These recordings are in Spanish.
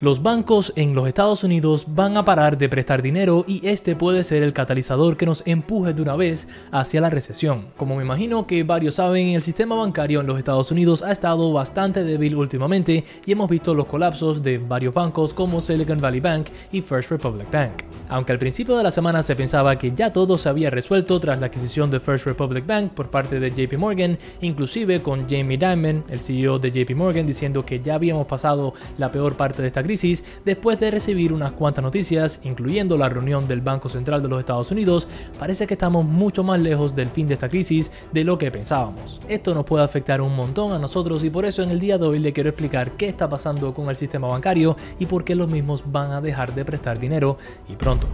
Los bancos en los Estados Unidos van a parar de prestar dinero y este puede ser el catalizador que nos empuje de una vez hacia la recesión. Como me imagino que varios saben, el sistema bancario en los Estados Unidos ha estado bastante débil últimamente y hemos visto los colapsos de varios bancos como Silicon Valley Bank y First Republic Bank. Aunque al principio de la semana se pensaba que ya todo se había resuelto tras la adquisición de First Republic Bank por parte de JP Morgan, inclusive con Jamie Dimon, el CEO de JP Morgan, diciendo que ya habíamos pasado la peor parte de esta crisis crisis después de recibir unas cuantas noticias, incluyendo la reunión del Banco Central de los Estados Unidos, parece que estamos mucho más lejos del fin de esta crisis de lo que pensábamos. Esto nos puede afectar un montón a nosotros y por eso en el día de hoy le quiero explicar qué está pasando con el sistema bancario y por qué los mismos van a dejar de prestar dinero y pronto.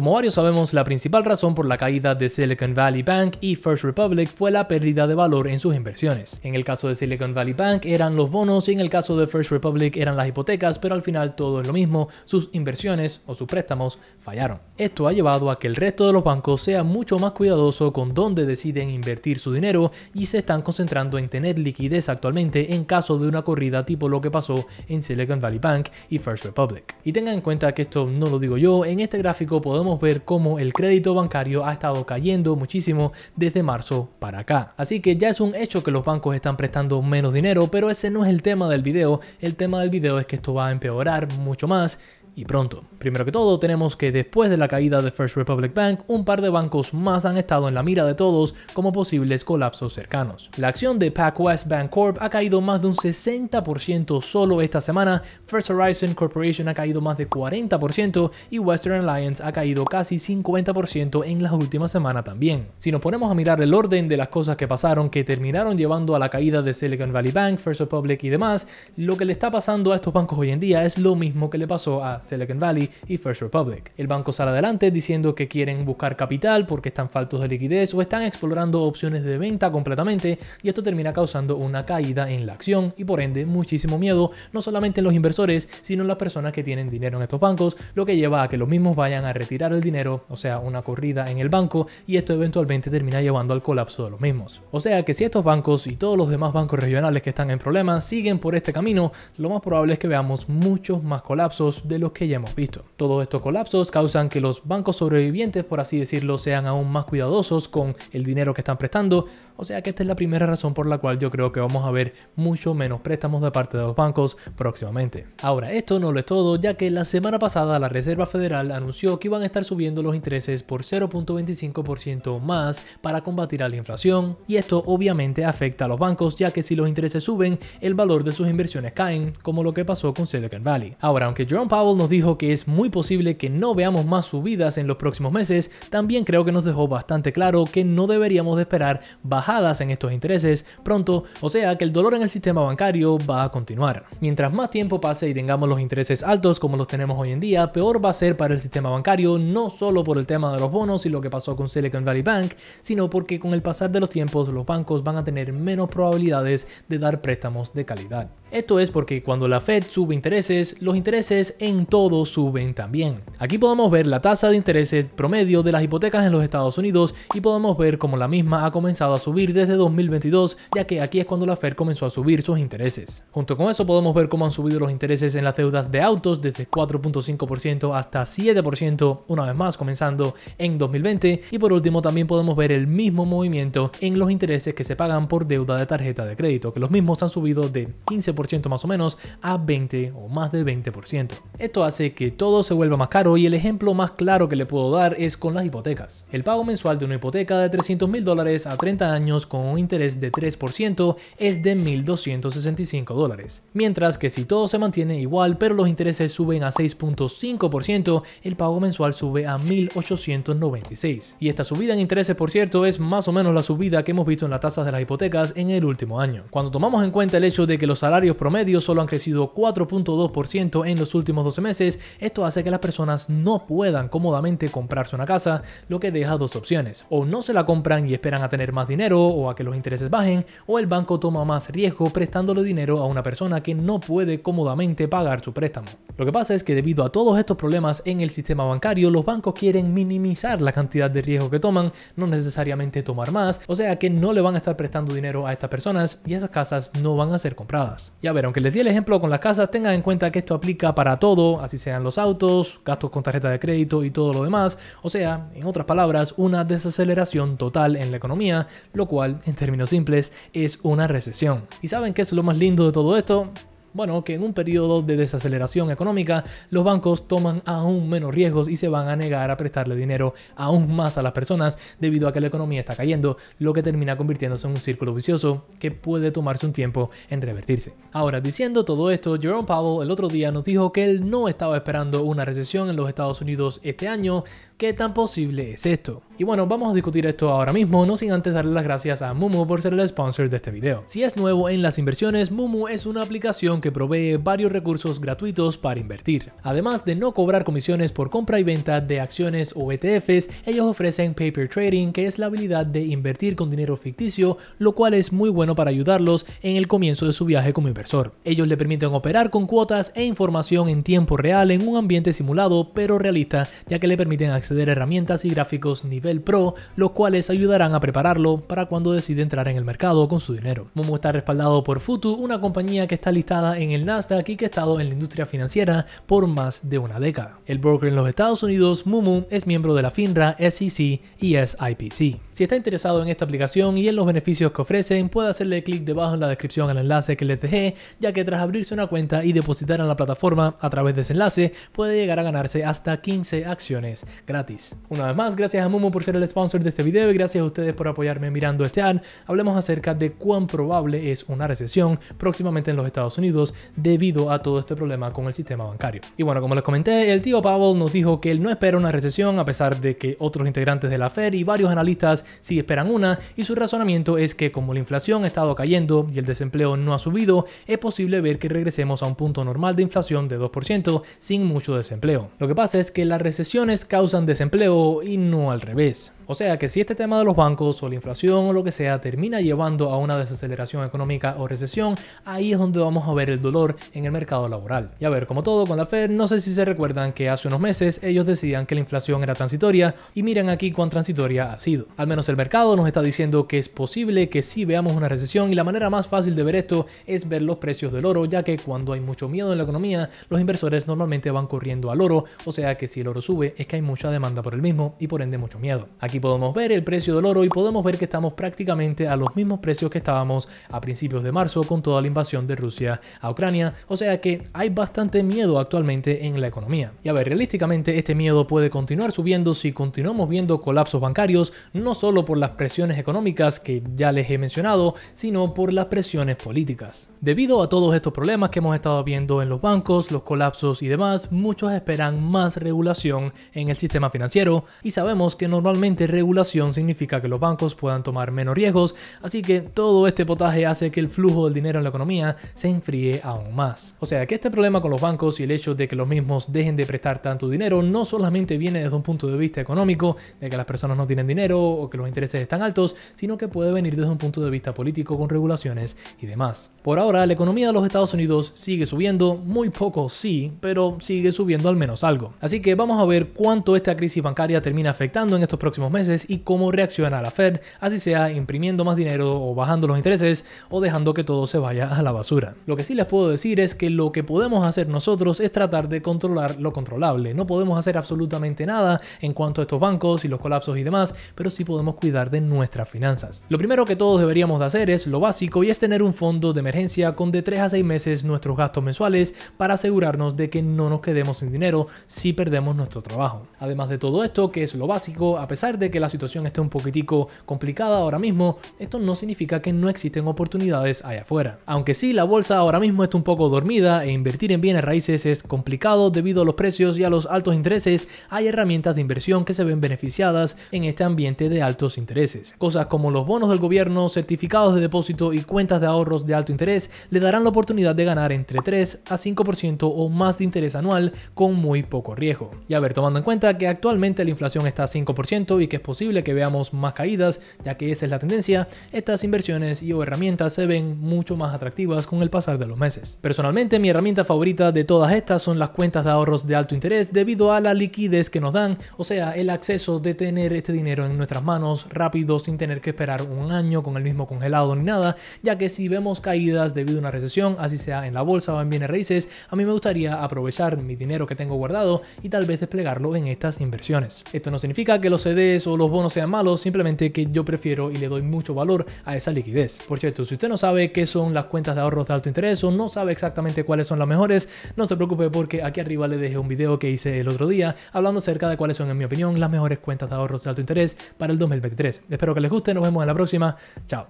Como varios sabemos, la principal razón por la caída de Silicon Valley Bank y First Republic fue la pérdida de valor en sus inversiones. En el caso de Silicon Valley Bank eran los bonos y en el caso de First Republic eran las hipotecas, pero al final todo es lo mismo, sus inversiones o sus préstamos fallaron. Esto ha llevado a que el resto de los bancos sea mucho más cuidadoso con dónde deciden invertir su dinero y se están concentrando en tener liquidez actualmente en caso de una corrida tipo lo que pasó en Silicon Valley Bank y First Republic. Y tengan en cuenta que esto no lo digo yo, en este gráfico podemos ver cómo el crédito bancario ha estado cayendo muchísimo desde marzo para acá. Así que ya es un hecho que los bancos están prestando menos dinero, pero ese no es el tema del video. El tema del video es que esto va a empeorar mucho más y pronto. Primero que todo, tenemos que después de la caída de First Republic Bank, un par de bancos más han estado en la mira de todos como posibles colapsos cercanos. La acción de PacWest Bancorp ha caído más de un 60% solo esta semana, First Horizon Corporation ha caído más de 40% y Western Alliance ha caído casi 50% en las últimas semanas también. Si nos ponemos a mirar el orden de las cosas que pasaron que terminaron llevando a la caída de Silicon Valley Bank, First Republic y demás, lo que le está pasando a estos bancos hoy en día es lo mismo que le pasó a Silicon Valley y First Republic. El banco sale adelante diciendo que quieren buscar capital porque están faltos de liquidez o están explorando opciones de venta completamente y esto termina causando una caída en la acción y por ende muchísimo miedo no solamente en los inversores sino en las personas que tienen dinero en estos bancos, lo que lleva a que los mismos vayan a retirar el dinero, o sea, una corrida en el banco y esto eventualmente termina llevando al colapso de los mismos. O sea que si estos bancos y todos los demás bancos regionales que están en problemas siguen por este camino, lo más probable es que veamos muchos más colapsos de los que ya hemos visto. Todos estos colapsos causan que los bancos sobrevivientes, por así decirlo, sean aún más cuidadosos con el dinero que están prestando, o sea que esta es la primera razón por la cual yo creo que vamos a ver mucho menos préstamos de parte de los bancos próximamente. Ahora, esto no lo es todo, ya que la semana pasada la Reserva Federal anunció que iban a estar subiendo los intereses por 0.25% más para combatir a la inflación, y esto obviamente afecta a los bancos, ya que si los intereses suben, el valor de sus inversiones caen, como lo que pasó con Silicon Valley. Ahora, aunque John Powell nos dijo que es muy posible que no veamos más subidas en los próximos meses, también creo que nos dejó bastante claro que no deberíamos de esperar bajadas en estos intereses pronto, o sea que el dolor en el sistema bancario va a continuar. Mientras más tiempo pase y tengamos los intereses altos como los tenemos hoy en día, peor va a ser para el sistema bancario, no solo por el tema de los bonos y lo que pasó con Silicon Valley Bank, sino porque con el pasar de los tiempos los bancos van a tener menos probabilidades de dar préstamos de calidad. Esto es porque cuando la Fed sube intereses, los intereses en todo suben también. Aquí podemos ver la tasa de intereses promedio de las hipotecas en los Estados Unidos y podemos ver cómo la misma ha comenzado a subir desde 2022, ya que aquí es cuando la Fed comenzó a subir sus intereses. Junto con eso podemos ver cómo han subido los intereses en las deudas de autos desde 4.5% hasta 7%, una vez más comenzando en 2020. Y por último también podemos ver el mismo movimiento en los intereses que se pagan por deuda de tarjeta de crédito, que los mismos han subido de 15% más o menos a 20 o más de 20%. Esto hace que todo se vuelva más caro y el ejemplo más claro que le puedo dar es con las hipotecas. El pago mensual de una hipoteca de 300 mil dólares a 30 años con un interés de 3% es de 1.265 dólares. Mientras que si todo se mantiene igual pero los intereses suben a 6.5%, el pago mensual sube a 1.896. Y esta subida en intereses, por cierto, es más o menos la subida que hemos visto en las tasas de las hipotecas en el último año. Cuando tomamos en cuenta el hecho de que los salarios promedios solo han crecido 4.2% en los últimos 12 meses, esto hace que las personas no puedan cómodamente comprarse una casa, lo que deja dos opciones, o no se la compran y esperan a tener más dinero o a que los intereses bajen, o el banco toma más riesgo prestándole dinero a una persona que no puede cómodamente pagar su préstamo. Lo que pasa es que debido a todos estos problemas en el sistema bancario, los bancos quieren minimizar la cantidad de riesgo que toman, no necesariamente tomar más, o sea que no le van a estar prestando dinero a estas personas y esas casas no van a ser compradas. Y a ver, aunque les di el ejemplo con las casas, tengan en cuenta que esto aplica para todo, así sean los autos, gastos con tarjeta de crédito y todo lo demás. O sea, en otras palabras, una desaceleración total en la economía, lo cual, en términos simples, es una recesión. ¿Y saben qué es lo más lindo de todo esto? bueno, que en un periodo de desaceleración económica los bancos toman aún menos riesgos y se van a negar a prestarle dinero aún más a las personas debido a que la economía está cayendo, lo que termina convirtiéndose en un círculo vicioso que puede tomarse un tiempo en revertirse. Ahora, diciendo todo esto, Jerome Powell el otro día nos dijo que él no estaba esperando una recesión en los Estados Unidos este año, ¿qué tan posible es esto? Y bueno, vamos a discutir esto ahora mismo, no sin antes darle las gracias a Mumu por ser el sponsor de este video. Si es nuevo en las inversiones, Mumu es una aplicación que provee varios recursos gratuitos para invertir. Además de no cobrar comisiones por compra y venta de acciones o ETFs, ellos ofrecen paper trading, que es la habilidad de invertir con dinero ficticio, lo cual es muy bueno para ayudarlos en el comienzo de su viaje como inversor. Ellos le permiten operar con cuotas e información en tiempo real en un ambiente simulado pero realista, ya que le permiten acceder a herramientas y gráficos nivel pro, los cuales ayudarán a prepararlo para cuando decide entrar en el mercado con su dinero. Momo está respaldado por Futu, una compañía que está listada en el Nasdaq y que ha estado en la industria financiera por más de una década. El broker en los Estados Unidos, Mumu, es miembro de la FINRA, SEC y SIPC. Si está interesado en esta aplicación y en los beneficios que ofrecen, puede hacerle clic debajo en la descripción al enlace que les dejé, ya que tras abrirse una cuenta y depositar en la plataforma a través de ese enlace, puede llegar a ganarse hasta 15 acciones gratis. Una vez más, gracias a Mumu por ser el sponsor de este video y gracias a ustedes por apoyarme mirando este ad. Hablemos acerca de cuán probable es una recesión próximamente en los Estados Unidos debido a todo este problema con el sistema bancario. Y bueno, como les comenté, el tío Powell nos dijo que él no espera una recesión a pesar de que otros integrantes de la Fed y varios analistas sí esperan una y su razonamiento es que como la inflación ha estado cayendo y el desempleo no ha subido, es posible ver que regresemos a un punto normal de inflación de 2% sin mucho desempleo. Lo que pasa es que las recesiones causan desempleo y no al revés. O sea que si este tema de los bancos o la inflación o lo que sea termina llevando a una desaceleración económica o recesión, ahí es donde vamos a ver el dolor en el mercado laboral. Y a ver, como todo con la Fed, no sé si se recuerdan que hace unos meses ellos decían que la inflación era transitoria y miren aquí cuán transitoria ha sido. Al menos el mercado nos está diciendo que es posible que sí veamos una recesión y la manera más fácil de ver esto es ver los precios del oro, ya que cuando hay mucho miedo en la economía, los inversores normalmente van corriendo al oro, o sea que si el oro sube es que hay mucha demanda por el mismo y por ende mucho miedo. Aquí podemos ver el precio del oro y podemos ver que estamos prácticamente a los mismos precios que estábamos a principios de marzo con toda la invasión de Rusia a Ucrania. O sea que hay bastante miedo actualmente en la economía. Y a ver, realísticamente este miedo puede continuar subiendo si continuamos viendo colapsos bancarios, no solo por las presiones económicas que ya les he mencionado, sino por las presiones políticas. Debido a todos estos problemas que hemos estado viendo en los bancos, los colapsos y demás, muchos esperan más regulación en el sistema financiero y sabemos que normalmente regulación significa que los bancos puedan tomar menos riesgos, así que todo este potaje hace que el flujo del dinero en la economía se enfríe aún más. O sea que este problema con los bancos y el hecho de que los mismos dejen de prestar tanto dinero no solamente viene desde un punto de vista económico, de que las personas no tienen dinero o que los intereses están altos, sino que puede venir desde un punto de vista político con regulaciones y demás. Por ahora, la economía de los Estados Unidos sigue subiendo, muy poco sí, pero sigue subiendo al menos algo. Así que vamos a ver cuánto esta crisis bancaria termina afectando en estos próximos meses y cómo reacciona la Fed, así sea imprimiendo más dinero o bajando los intereses o dejando que todo se vaya a la basura. Lo que sí les puedo decir es que lo que podemos hacer nosotros es tratar de controlar lo controlable. No podemos hacer absolutamente nada en cuanto a estos bancos y los colapsos y demás, pero sí podemos cuidar de nuestras finanzas. Lo primero que todos deberíamos de hacer es lo básico y es tener un fondo de emergencia con de 3 a 6 meses nuestros gastos mensuales para asegurarnos de que no nos quedemos sin dinero si perdemos nuestro trabajo. Además de todo esto, que es lo básico, a pesar de de que la situación esté un poquitico complicada ahora mismo, esto no significa que no existen oportunidades allá afuera. Aunque sí, la bolsa ahora mismo está un poco dormida e invertir en bienes raíces es complicado debido a los precios y a los altos intereses, hay herramientas de inversión que se ven beneficiadas en este ambiente de altos intereses. Cosas como los bonos del gobierno, certificados de depósito y cuentas de ahorros de alto interés le darán la oportunidad de ganar entre 3 a 5% o más de interés anual con muy poco riesgo. Y a ver, tomando en cuenta que actualmente la inflación está a 5% y que es posible que veamos más caídas, ya que esa es la tendencia, estas inversiones y o herramientas se ven mucho más atractivas con el pasar de los meses. Personalmente, mi herramienta favorita de todas estas son las cuentas de ahorros de alto interés debido a la liquidez que nos dan, o sea, el acceso de tener este dinero en nuestras manos rápido sin tener que esperar un año con el mismo congelado ni nada, ya que si vemos caídas debido a una recesión, así sea en la bolsa o en bienes raíces, a mí me gustaría aprovechar mi dinero que tengo guardado y tal vez desplegarlo en estas inversiones. Esto no significa que los CDs o los bonos sean malos, simplemente que yo prefiero y le doy mucho valor a esa liquidez. Por cierto, si usted no sabe qué son las cuentas de ahorros de alto interés o no sabe exactamente cuáles son las mejores, no se preocupe porque aquí arriba le dejé un video que hice el otro día hablando acerca de cuáles son, en mi opinión, las mejores cuentas de ahorros de alto interés para el 2023. Espero que les guste, nos vemos en la próxima. Chao.